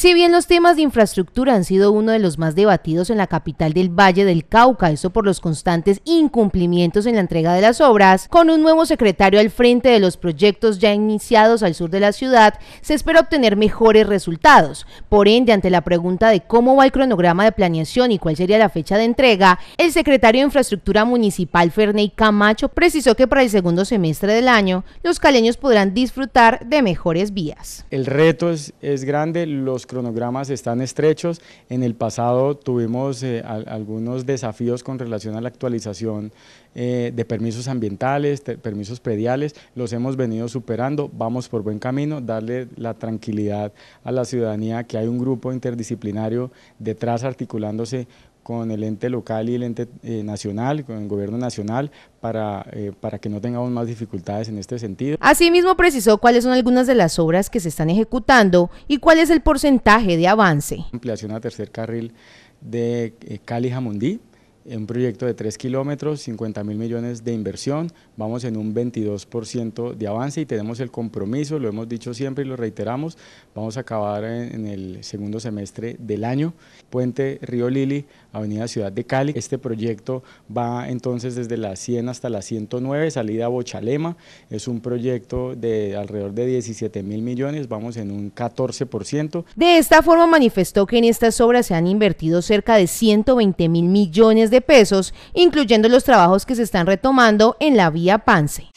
Si bien los temas de infraestructura han sido uno de los más debatidos en la capital del Valle del Cauca, eso por los constantes incumplimientos en la entrega de las obras, con un nuevo secretario al frente de los proyectos ya iniciados al sur de la ciudad, se espera obtener mejores resultados. Por ende, ante la pregunta de cómo va el cronograma de planeación y cuál sería la fecha de entrega, el secretario de Infraestructura Municipal Ferney Camacho precisó que para el segundo semestre del año, los caleños podrán disfrutar de mejores vías. El reto es, es grande, los cronogramas están estrechos. En el pasado tuvimos eh, algunos desafíos con relación a la actualización eh, de permisos ambientales, permisos pediales. los hemos venido superando, vamos por buen camino, darle la tranquilidad a la ciudadanía que hay un grupo interdisciplinario detrás articulándose con el ente local y el ente eh, nacional, con el gobierno nacional, para, eh, para que no tengamos más dificultades en este sentido. Asimismo, precisó cuáles son algunas de las obras que se están ejecutando y cuál es el porcentaje de avance. Ampliación a tercer carril de eh, Cali-Jamundí, un proyecto de 3 kilómetros, 50 mil millones de inversión, vamos en un 22% de avance y tenemos el compromiso, lo hemos dicho siempre y lo reiteramos, vamos a acabar en, el segundo semestre del año. Puente Río Lili, Avenida Ciudad de Cali. Este proyecto va entonces desde la 100 hasta la 109, salida Bochalema. Es un proyecto de alrededor de 17 mil millones, vamos en un 14%. De esta forma manifestó que en estas obras se han invertido cerca de 120 mil millones de pesos, incluyendo los trabajos que se están retomando en la vía Pance.